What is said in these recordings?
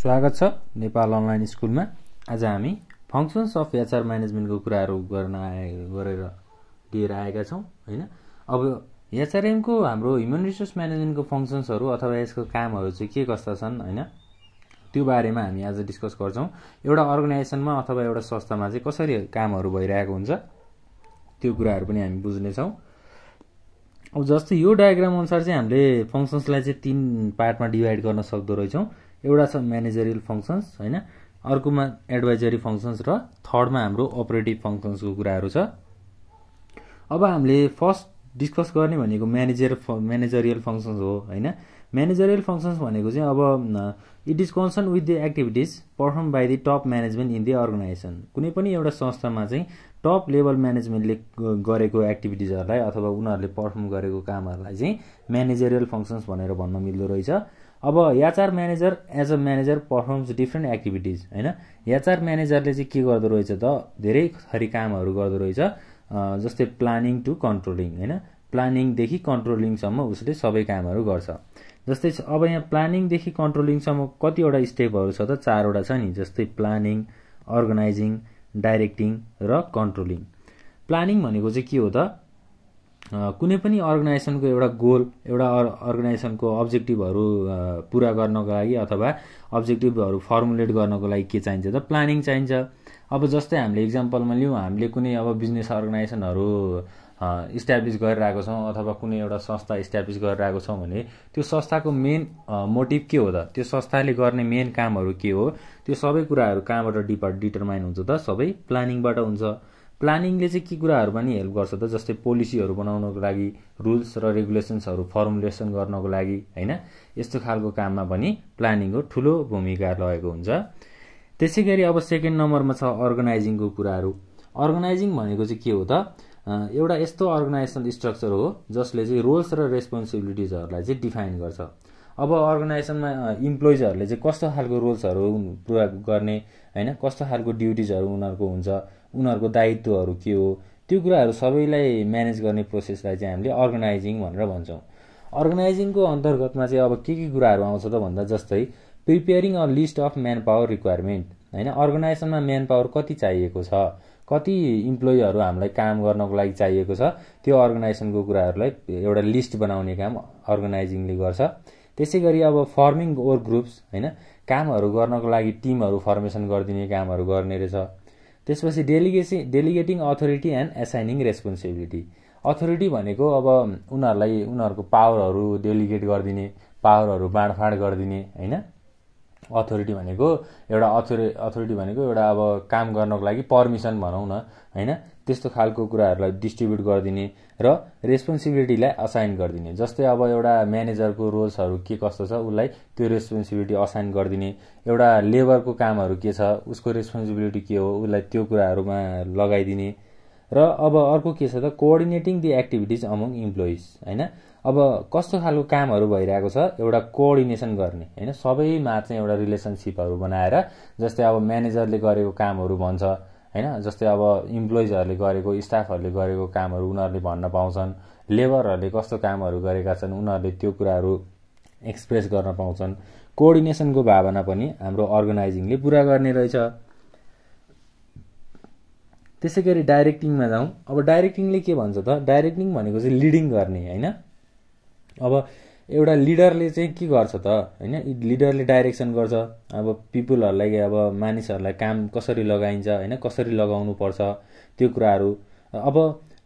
स्वागत छ नेपाल अनलाइन स्कुलमा आज हामी फङ्सन्स अफ एचआर म्यानेजमेन्टको कुराहरू गर्न आए गरेर लिएर आएका छौँ होइन अब एचआरएमको हाम्रो ह्युमन रिसोर्स म्यानेजमेन्टको फङ्सन्सहरू अथवा यसको कामहरू चाहिँ के कस्ता छन् होइन त्यो बारेमा हामी आज डिस्कस गर्छौँ एउटा अर्गनाइजेसनमा अथवा एउटा संस्थामा चाहिँ कसरी कामहरू भइरहेको हुन्छ त्यो कुराहरू पनि हामी बुझ्नेछौँ अब जस्तै यो डायग्राम अनुसार चाहिँ हामीले फङ्सन्सलाई चाहिँ तिन पार्टमा डिभाइड गर्न सक्दो रहेछौँ एउटा छ म्यानेजरियल फङ्सन्स होइन अर्कोमा एडभाइजरी फङ्सन्स र थर्डमा हाम्रो अपरेटिभ फङ्सन्सको कुराहरू छ अब हामीले फर्स्ट डिस्कस गर्ने भनेको म्यानेजर फ म्यानेजरियल फङ्सन्स हो होइन म्यानेजरियल फङ्सन्स भनेको चाहिँ अब it is concern with the activities perform by the top management in the organisation कुनै पनि एउटा संस्थामा चाहिँ टप लेभल म्यानेजमेन्टले गरेको एक्टिभिटिजहरूलाई अथवा उनीहरूले पर्फर्म गरेको कामहरूलाई चाहिँ म्यानेजरियल फङ्सन्स भनेर भन्न मिल्दो रहेछ अब HR manager as a manager performs different activities होइन याचार म्यानेजरले चाहिँ के गर्दो रहेछ त धेरै थरी कामहरू गर्दो रहेछ जस्तै प्लानिङ टु कन्ट्रोलिङ होइन प्लानिङदेखि कन्ट्रोलिङसम्म उसले सबै कामहरू गर्छ जस्तै अब यहाँ प्लानिङदेखि कन्ट्रोलिङसम्म कतिवटा स्टेपहरू छ त चारवटा छ नि जस्तै प्लानिङ अर्गनाइजिङ डाइरेक्टिङ र कन्ट्रोलिङ प्लानिङ भनेको चाहिँ के हो त कुनै पनि अर्गनाइजेसनको एउटा गोल एउटा अर्गनाइजेसनको अब्जेक्टिभहरू पुरा गर्नको लागि अथवा अब्जेक्टिभहरू फर्मुलेट गर्नको लागि के चाहिन्छ त प्लानिङ चाहिन्छ अब जस्तै हामीले इक्जाम्पलमा लियौँ हामीले कुनै अब बिजनेस अर्गनाइजेसनहरू इस्ट्याब्लिस गरिरहेको छौँ अथवा कुनै एउटा संस्था इस्ट्याब्लिस गरिरहेको छौँ भने त्यो संस्थाको मेन मोटिभ के हो त त्यो संस्थाले गर्ने मेन कामहरू के हो त्यो सबै कुराहरू कहाँबाट डिपा डिटरमाइन हुन्छ त सबै प्लानिङबाट हुन्छ प्लानिङले चाहिँ के कुराहरूमा नि हेल्प गर्छ त जस्तै पोलिसीहरू बनाउनको लागि रुल्स र रेगुलेसन्सहरू फर्मुलेसन गर्नको लागि होइन यस्तो खालको काममा पनि प्लानिङको ठुलो भूमिका रहेको हुन्छ त्यसै गरी अब सेकेन्ड नम्बरमा छ अर्गनाइजिङको कुराहरू अर्गनाइजिङ भनेको चाहिँ के हो त एउटा यस्तो अर्गनाइजेसनल स्ट्रक्चर हो जसले चाहिँ रोल्स र रेस्पोन्सिबिलिटिजहरूलाई चाहिँ डिफाइन गर्छ अब अर्गनाइजेसनमा इम्प्लोइजहरूले चाहिँ कस्तो खालको रोल्सहरू पुरा गर्ने होइन कस्तो खालको ड्युटिजहरू उनीहरूको हुन्छ उनीहरूको दायित्वहरू के हो त्यो कुराहरू सबैलाई म्यानेज गर्ने प्रोसेसलाई चाहिँ हामीले अर्गनाइजिङ भनेर भन्छौँ अर्गनाइजिङको अन्तर्गतमा चाहिँ अब के के कुराहरू आउँछ त भन्दा जस्तै preparing a list of manpower requirement होइन अर्गनाइजेसनमा म्यान पावर कति चाहिएको छ कति इम्प्लोइहरू हामीलाई काम गर्नको लागि चाहिएको छ त्यो अर्गनाइजेसनको कुराहरूलाई एउटा लिस्ट बनाउने काम अर्गनाइजिङले गर्छ त्यसै गरी अब फर्मिङ ओर ग्रुप्स होइन कामहरू गर्नको लागि टिमहरू फर्मेसन गरिदिने कामहरू गर्ने रहेछ त्यसपछि delegacy delegating authority and assigning responsibility authority भनेको अब उनीहरूलाई उनीहरूको पावरहरू डेलिगेट गरिदिने पावरहरू बाँडफाँड गरिदिने होइन अथोरिटी भनेको एउटा अथोरि अथोरिटी भनेको एउटा अब काम गर्नको लागि पर्मिसन भनौँ न होइन त्यस्तो खालको कुराहरूलाई डिस्ट्रिब्युट गरिदिने र रेस्पोन्सिबिलिटीलाई असाइन गरिदिने जस्तै अब एउटा म्यानेजरको रोल्सहरू के कस्तो छ उसलाई त्यो रेस्पोन्सिबिलिटी असाइन गरिदिने एउटा लेबरको कामहरू के छ उसको रेस्पोन्सिबिलिटी के हो उसलाई त्यो कुराहरूमा लगाइदिने र अब अर्को के छ त coordinating the activities among employees होइन अब कस्तो खालको कामहरू भइरहेको छ एउटा कोअर्डिनेसन गर्ने होइन सबैमा चाहिँ एउटा रिलेसनसिपहरू बनाएर जस्तै अब म्यानेजरले गरेको कामहरू भन्छ होइन जस्तै अब इम्प्लोइजहरूले गरेको स्टाफहरूले गरेको कामहरू उनीहरूले भन्न पाउँछन् लेबरहरूले कस्तो कामहरू गरेका छन् उनीहरूले त्यो कुराहरू एक्सप्रेस गर्न पाउँछन् कोअर्डिनेसनको भावना पनि हाम्रो अर्गनाइजिङले पुरा गर्ने रहेछ त्यसै गरी डाइरेक्टिङमा जाउँ अब डाइरेक्टिङले के भन्छ त डाइरेक्टिङ भनेको चाहिँ लिडिङ गर्ने होइन अब एउटा लिडरले चाहिँ के गर्छ त होइन लिडरले डाइरेक्सन गर्छ अब पिपुलहरूलाई अब मानिसहरूलाई काम कसरी लगाइन्छ होइन कसरी लगाउनु पर्छ त्यो कुराहरू अब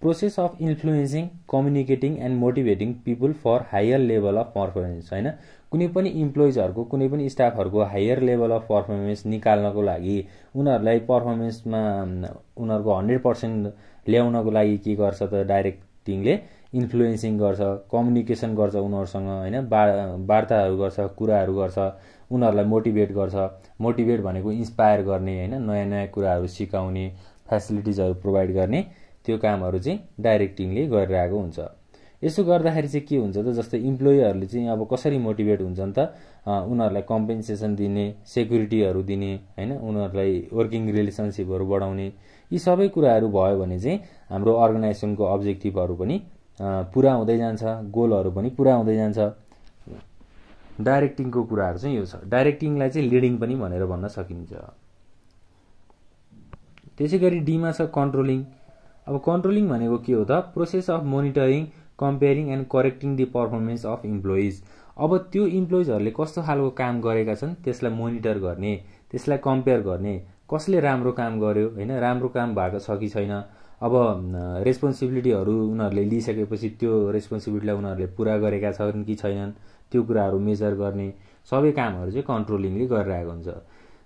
process of influencing communicating and motivating people for higher level of performance होइन कुनै पनि इम्प्लोइजहरूको कुनै पनि स्टाफहरूको हायर लेभल अफ पर्फर्मेन्स निकाल्नको लागि उनीहरूलाई पर्फर्मेन्समा उनीहरूको हन्ड्रेड पर्सेन्ट ल्याउनको लागि के गर्छ त डाइरेक्टिङले इन्फ्लुएन्सिङ गर्छ कम्युनिकेसन गर्छ उनीहरूसँग होइन वार्ताहरू गर्छ कुराहरू गर्छ उनीहरूलाई मोटिभेट गर्छ मोटिभेट भनेको इन्सपायर गर्ने होइन नयाँ नयाँ कुराहरू सिकाउने फेसिलिटिजहरू प्रोभाइड गर्ने त्यो कामहरू चाहिँ डाइरेक्टिङले गरिरहेको हुन्छ यसो गर्दाखेरि चाहिँ के हुन्छ त जस्तै इम्प्लोइहरूले चाहिँ अब कसरी मोटिभेट हुन्छन् त उनीहरूलाई कम्पेन्सेसन दिने सेक्युरिटीहरू दिने होइन उनीहरूलाई वर्किङ रिलेसनसिपहरू बढाउने यी सबै कुराहरू भयो भने चाहिँ हाम्रो अर्गनाइजेसनको अब्जेक्टिभहरू पनि पुरा हुँदै जान्छ गोलहरू पनि पुरा हुँदै जान्छ डाइरेक्टिङको कुराहरू चाहिँ यो छ डाइरेक्टिङलाई चाहिँ लिडिङ पनि भनेर भन्न सकिन्छ त्यसै गरी डीमा छ कन्ट्रोलिङ अब कन्ट्रोलिङ भनेको के हो त process of monitoring comparing and correcting the performance of employees अब त्यो इम्प्लोइजहरूले कस्तो खालको काम गरेका छन् त्यसलाई मोनिटर गर्ने त्यसलाई कम्पेयर गर्ने कसले राम्रो काम गर्यो होइन राम्रो काम भएको छ कि छैन अब रेस्पोन्सिबिलिटीहरू उनीहरूले लिइसकेपछि त्यो रेस्पोन्सिबिलिटीलाई उनीहरूले पुरा गरेका छन् कि छैनन् त्यो कुराहरू मेजर गर्ने सबै कामहरू चाहिँ कन्ट्रोलिङले गरिरहेको हुन्छ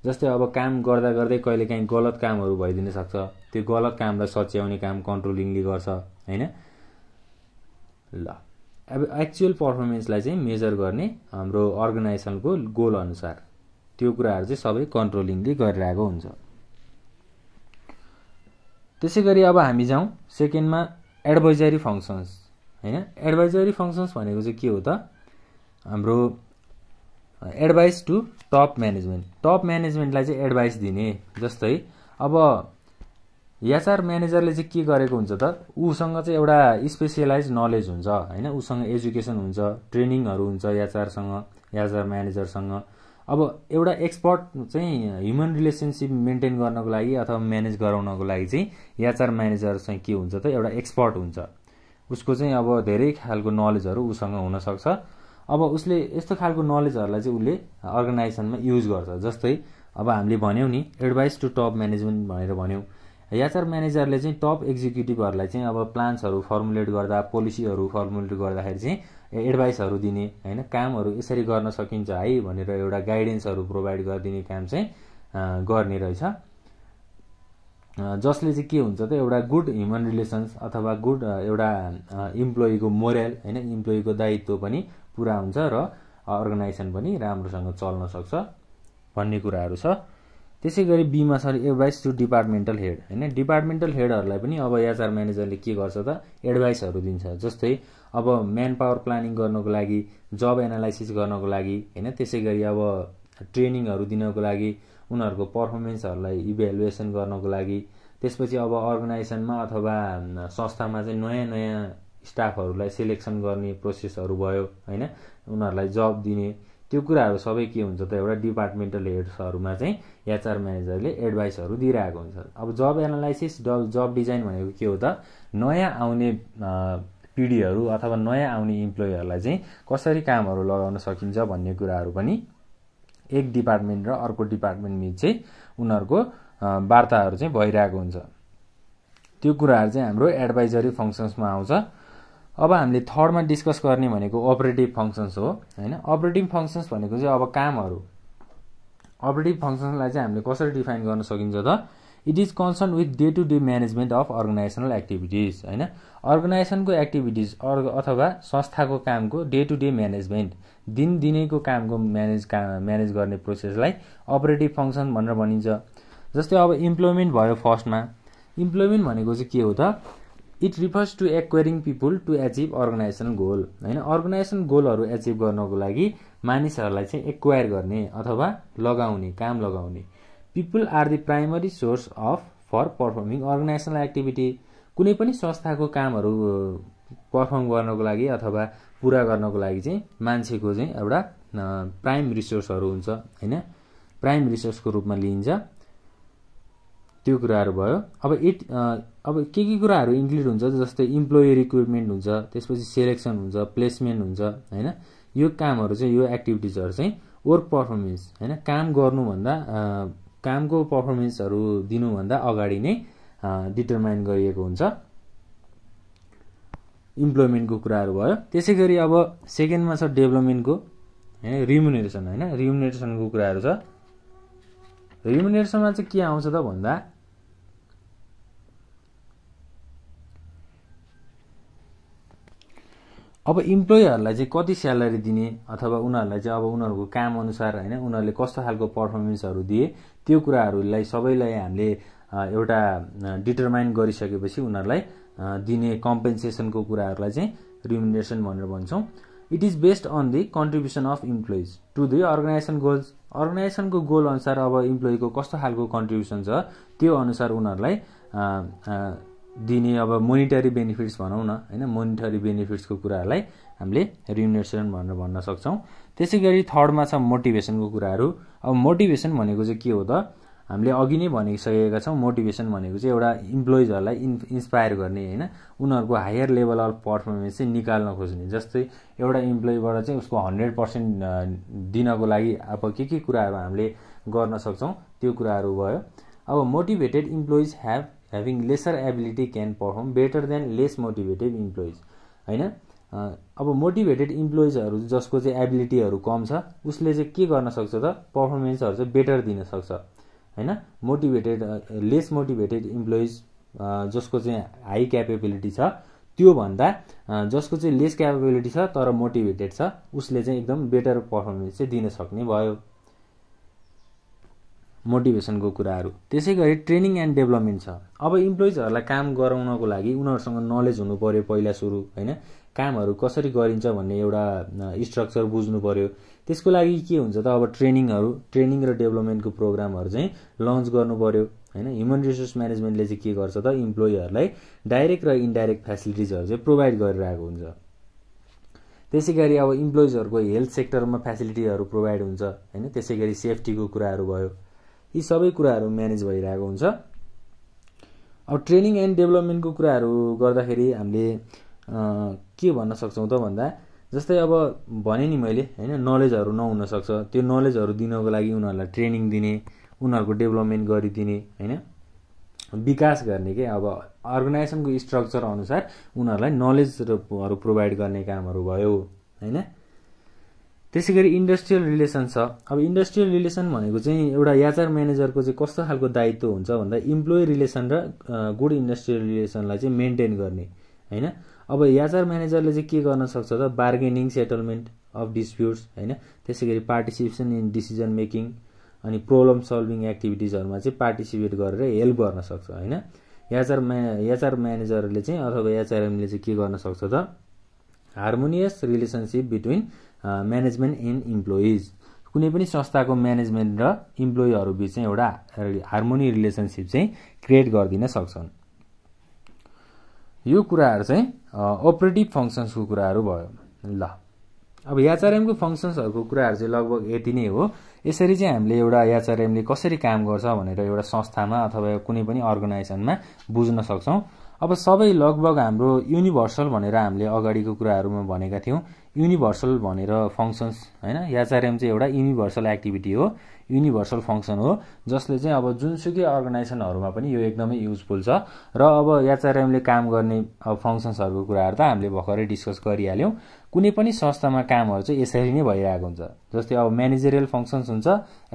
जस्तै अब काम गर्दा गर्दै कहिलेकाहीँ गलत कामहरू भइदिन सक्छ त्यो गलत कामलाई सच्याउने काम कन्ट्रोलिङले गर्छ होइन ल अब एक्चुअल पर्फर्मेन्सलाई चाहिँ मेजर गर्ने हाम्रो अर्गनाइजेसनको गोलअनुसार त्यो कुराहरू चाहिँ सबै कन्ट्रोलिङले गरिरहेको हुन्छ त्यसै गरी अब हामी जाउँ सेकेन्डमा एडभाइजरी फङ्सन्स होइन एडभाइजरी फङ्सन्स भनेको चाहिँ के हो त हाम्रो advice to top management top म्यानेजमेन्टलाई चाहिँ एडभाइस दिने जस्तै अब याचार म्यानेजरले चाहिँ के गरेको हुन्छ त ऊसँग चाहिँ एउटा स्पेसियलाइज नलेज हुन्छ होइन उसँग एजुकेसन हुन्छ ट्रेनिङहरू हुन्छ याचारसँग याचार म्यानेजरसँग अब एउटा एक्सपर्ट चाहिँ ह्युमन रिलेसनसिप मेन्टेन गर्नको लागि अथवा म्यानेज गराउनको लागि चाहिँ याचार म्यानेजर चाहिँ के हुन्छ त एउटा एक्सपर्ट हुन्छ उसको चाहिँ अब धेरै खालको नलेजहरू उसँग हुनसक्छ अब उसले यस्तो खालको नलेजहरूलाई चाहिँ उसले अर्गनाइजेसनमा युज गर्छ जस्तै अब हामीले भन्यौँ नि एडभाइस टु टप म्यानेजमेन्ट भनेर भन्यौँ याचार म्यानेजरले चाहिँ टप एक्जिक्युटिभहरूलाई चाहिँ अब प्लान्सहरू फर्मुलेट गर्दा पोलिसीहरू फर्मुलेट गर्दाखेरि चाहिँ एडभाइसहरू दिने होइन कामहरू यसरी गर्न सकिन्छ है भनेर एउटा गाइडेन्सहरू प्रोभाइड गरिदिने काम चाहिँ गर्ने रहेछ जसले चाहिँ के हुन्छ त एउटा गुड ह्युमन रिलेसन्स अथवा गुड एउटा इम्प्लोइको मोरल होइन इम्प्लोइको दायित्व पनि पुरा हुन्छ र अर्गनाइजेसन पनि राम्रोसँग चल्न सक्छ भन्ने कुराहरू छ त्यसै गरी बिमा सर एडभाइस टु डिपार्टमेन्टल हेड होइन डिपार्टमेन्टल हेडहरूलाई पनि अब एचआर म्यानेजरले के गर्छ त एडभाइसहरू दिन्छ जस्तै अब म्यान पावर प्लानिङ गर्नको लागि जब एनालाइसिस गर्नको लागि होइन त्यसै गरी अब ट्रेनिङहरू दिनको लागि उनीहरूको पर्फर्मेन्सहरूलाई इभ्यालुएसन गर्नको लागि त्यसपछि अब अर्गनाइजेसनमा अथवा संस्थामा चाहिँ नयाँ नयाँ स्टाफहरूलाई सेलेक्सन गर्ने प्रोसेसहरू भयो होइन उनीहरूलाई जब दिने त्यो कुराहरू सबै के हुन्छ त एउटा डिपार्टमेन्टल हेड्सहरूमा चाहिँ एचआर म्यानेजरले एडभाइसहरू दिइरहेको हुन्छ अब जब एनालाइसिस जब डिजाइन भनेको के हो त नयाँ आउने पिँढीहरू अथवा नयाँ आउने इम्प्लोइहरूलाई चाहिँ कसरी कामहरू लगाउन सकिन्छ भन्ने कुराहरू पनि एक डिपार्टमेन्ट र अर्को डिपार्टमेन्ट बिच चाहिँ उनीहरूको वार्ताहरू चाहिँ भइरहेको हुन्छ त्यो कुराहरू चाहिँ हाम्रो एडभाइजरी फङ्सन्समा आउँछ अब हामीले थर्डमा डिस्कस गर्ने भनेको अपरेटिभ फङ्सन्स हो होइन अपरेटिभ फङ्सन्स भनेको चाहिँ अब कामहरू अपरेटिभ फङ्सन्सलाई चाहिँ हामीले कसरी डिफाइन गर्न सकिन्छ त it is concern with day to day management of organisational activities होइन अर्गनाइजेसनको एक्टिभिटिज अर्ग अथवा संस्थाको कामको डे टु डे म्यानेजमेन्ट दिनदिनैको कामको म्यानेज काम म्यानेज गर्ने प्रोसेसलाई अपरेटिभ फङ्सन भनेर भनिन्छ जस्तै अब इम्प्लोइमेन्ट भयो फर्स्टमा इम्प्लोइमेन्ट भनेको चाहिँ के हो त it refers to acquiring people to achieve organisational goal होइन अर्गनाइजेसन गोलहरू एचिभ गर्नको लागि मानिसहरूलाई चाहिँ एक्वायर गर्ने अथवा लगाउने काम लगाउने people are the primary source of for performing organisational activity कुनै पनि संस्थाको कामहरू पर्फर्म गर्नको लागि अथवा पुरा गर्नको लागि चाहिँ मान्छेको चाहिँ एउटा प्राइम रिसोर्सहरू हुन्छ होइन प्राइम रिसोर्सको रूपमा लिइन्छ त्यो कुराहरू भयो अब एट अब के के कुराहरू इन्क्लुड हुन्छ जस्तै इम्प्लोइ रिक्रुटमेन्ट हुन्छ त्यसपछि सेलेक्सन हुन्छ प्लेसमेन्ट हुन्छ होइन यो कामहरू चाहिँ यो एक्टिभिटिजहरू चाहिँ वर्क पर्फर्मेन्स होइन काम गर्नुभन्दा कामको पर्फर्मेन्सहरू दिनुभन्दा अगाडि नै डिटरमाइन गरिएको हुन्छ इम्प्लोइमेन्टको कुराहरू भयो त्यसै गरी अब सेकेन्डमा छ डेभलपमेन्टको होइन रिमुनेरेसन होइन रिमुनेरेसनको कुराहरू छ रिमुनेरेसनमा चाहिँ के आउँछ त भन्दा अब इम्प्लोइहरूलाई चाहिँ कति स्यालेरी दिने अथवा उनीहरूलाई चाहिँ अब उनीहरूको काम अनुसार होइन उनीहरूले कस्तो खालको पर्फर्मेन्सहरू दिए त्यो कुराहरूलाई सबैलाई हामीले एउटा डिटरमाइन गरिसकेपछि उनीहरूलाई दिने कम्पेन्सेसनको कुराहरूलाई चाहिँ रिमुनेसन भनेर भन्छौँ it is based on the contribution of employees to the organisation goals अर्गनाइजेसनको गोल अनुसार अब इम्प्लोइको कस्तो खालको कन्ट्रिब्युसन छ त्यो अनुसार उनीहरूलाई दिने अब मोनिटरी बेनिफिट्स भनौँ न होइन मोनिटरी बेनिफिट्सको कुराहरूलाई हामीले रिमुनेसन भनेर भन्न सक्छौँ त्यसै गरी थर्डमा छ मोटिभेसनको कुराहरू अब मोटिभेसन भनेको चाहिँ के हो त हामीले अघि नै भनिसकेका छौँ मोटिभेसन भनेको चाहिँ एउटा इम्प्लोइजहरूलाई इन् इन्सपायर गर्ने होइन उनीहरूको हायर लेभल अफ पर्फर्मेन्स चाहिँ निकाल्न खोज्ने जस्तै एउटा इम्प्लोइबाट चाहिँ उसको हन्ड्रेड पर्सेन्ट दिनको लागि अब के के कुराहरू हामीले गर्न सक्छौँ त्यो कुराहरू भयो अब motivated employees have having lesser ability can perform better than less motivated employees होइन अब मोटिभेटेड इम्प्लोइजहरू जसको चाहिँ एबिलिटीहरू कम छ उसले चाहिँ के गर्न सक्छ त पर्फर्मेन्सहरू चाहिँ बेटर दिन सक्छ होइन मोटिभेटेड लेस मोटिभेटेड इम्प्लोइज जसको चाहिँ हाई क्यापेबिलिटी छ त्योभन्दा जसको चाहिँ लेस क्यापेबिलिटी छ तर मोटिभेटेड छ उसले चाहिँ एकदम बेटर पर्फर्मेन्स चाहिँ दिन सक्ने भयो मोटिभेसनको कुराहरू त्यसै गरी ट्रेनिङ एन्ड डेभलपमेन्ट छ अब इम्प्लोइजहरूलाई काम गराउनको लागि उनीहरूसँग नलेज हुनु पऱ्यो पहिला सुरु होइन कामहरू कसरी गरिन्छ भन्ने एउटा स्ट्रक्चर बुझ्नु पऱ्यो त्यसको लागि के हुन्छ त अब ट्रेनिङहरू ट्रेनिङ र डेभलपमेन्टको प्रोग्रामहरू चाहिँ लन्च गर्नु पऱ्यो होइन ह्युमन रिसोर्स म्यानेजमेन्टले चाहिँ के गर्छ त इम्प्लोइहरूलाई डाइरेक्ट र इन्डाइरेक्ट फेसिलिटिजहरू चाहिँ प्रोभाइड गरिरहेको हुन्छ त्यसै गरी अब इम्प्लोइजहरूको हेल्थ सेक्टरमा फेसिलिटीहरू प्रोभाइड हुन्छ होइन त्यसै गरी सेफ्टीको कुराहरू भयो यी सबै कुराहरू म्यानेज भइरहेको हुन्छ अब ट्रेनिङ एन्ड डेभलपमेन्टको कुराहरू गर्दाखेरि हामीले के भन्न सक्छौँ त भन्दा जस्तै अब भने नि मैले होइन नलेजहरू नहुनसक्छ त्यो नलेजहरू दिनको लागि उनीहरूलाई ट्रेनिङ दिने उनीहरूको डेभलपमेन्ट गरिदिने होइन विकास गर्ने के अब अर्गनाइजेसनको स्ट्रक्चर अनुसार उनीहरूलाई नलेजहरू प्रोभाइड गर्ने कामहरू भयो होइन त्यसै गरी इन्डस्ट्रियल रिलेसन छ अब इन्डस्ट्रियल रिलेसन भनेको चाहिँ एउटा याचार म्यानेजरको चाहिँ कस्तो खालको दायित्व हुन्छ भन्दा इम्प्लोइ रिलेसन र गुड इन्डस्ट्रियल रिलेसनलाई चाहिँ मेन्टेन गर्ने होइन अब याचार म्यानेजरले चाहिँ के गर्न सक्छ त बार्गेनिङ सेटलमेन्ट अफ डिस्प्युट्स होइन त्यसै गरी पार्टिसिपेसन इन डिसिजन मेकिङ अनि प्रब्लम सल्भिङ एक्टिभिटिजहरूमा चाहिँ पार्टिसिपेट गरेर हेल्प गर्न सक्छ होइन याचार म्या याचार म्यानेजरले चाहिँ अथवा याचारएमले चाहिँ के गर्न सक्छ त harmonious relationship between management and employees कुनै पनि संस्थाको म्यानेजमेन्ट र इम्प्लोइहरूबिच चाहिँ एउटा हार्मोनी रिलेसनसिप चाहिँ क्रिएट गरिदिन सक्छन् यो कुराहरू चाहिँ अपरेटिभ uh, फङ्सन्सको कुराहरू भयो ल अब याचारएमको फङ्सन्सहरूको कुराहरू चाहिँ लगभग यति नै हो यसरी चाहिँ हामीले एउटा याचारएमले कसरी काम गर्छ भनेर एउटा संस्थामा अथवा कुनै पनि अर्गनाइजेसनमा बुझ्न सक्छौँ अब सबै लगभग हाम्रो युनिभर्सल भनेर हामीले अगाडिको कुराहरूमा भनेका थियौँ युनिभर्सल भनेर फङ्सन्स होइन याचारएम चाहिँ एउटा युनिभर्सल एक्टिभिटी हो युनिभर्सल फङ्सन हो जसले चाहिँ अब जुनसुकै अर्गनाइजेसनहरूमा पनि यो एकदमै युजफुल छ र अब याचारएमले काम गर्ने अब फङ्सन्सहरूको कुराहरू त हामीले भर्खरै डिस्कस गरिहाल्यौँ कुनै पनि संस्थामा कामहरू चाहिँ यसरी नै भइरहेको हुन्छ जस्तै अब म्यानेजरियल फङ्सन्स हुन्छ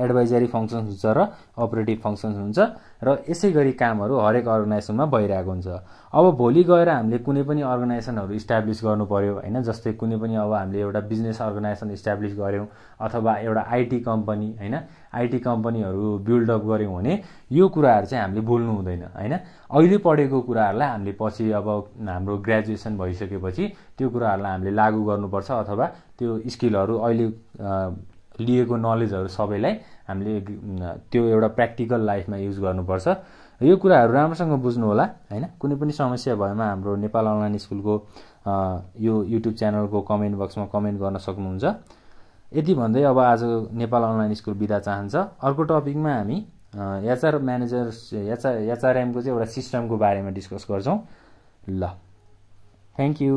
एडभाइजरी फङ्सन्स हुन्छ र अपरेटिभ फङ्सन्स हुन्छ र यसै गरी कामहरू हरेक अर्गनाइजेसनमा भइरहेको हुन्छ अब भोलि गएर हामीले कुनै पनि अर्गनाइजेसनहरू इस्टाब्लिस गर्नु पऱ्यो होइन जस्तै कुनै पनि अब हामीले एउटा बिजनेस अर्गनाइजेसन इस्टाब्लिस गऱ्यौँ अथवा एउटा आइटी कम्पनी होइन आइटी कम्पनीहरू बिल्डअप गऱ्यौँ भने यो कुराहरू चाहिँ हामीले भुल्नु हुँदैन होइन अहिले पढेको कुराहरूलाई हामीले पछि अब हाम्रो ग्रेजुएसन भइसकेपछि त्यो कुराहरूलाई हामीले लागू गर्नुपर्छ अथवा त्यो स्किलहरू अहिले लिएको नलेजहरू सबैलाई हामीले त्यो एउटा प्र्याक्टिकल लाइफमा युज गर्नुपर्छ यो कुराहरू राम्रोसँग बुझ्नु होला होइन कुनै पनि समस्या भएमा हाम्रो नेपाल अनलाइन स्कुलको यो युट्युब च्यानलको कमेन्ट बक्समा कमेन्ट गर्न सक्नुहुन्छ यति भन्दै अब आज नेपाल अनलाइन स्कुल बिदा चाहन्छ अर्को टपिकमा हामी एचआर म्यानेजर एचआर एचआरएमको चाहिँ एउटा सिस्टमको बारेमा डिस्कस गर्छौँ ल थ्याङ्क यू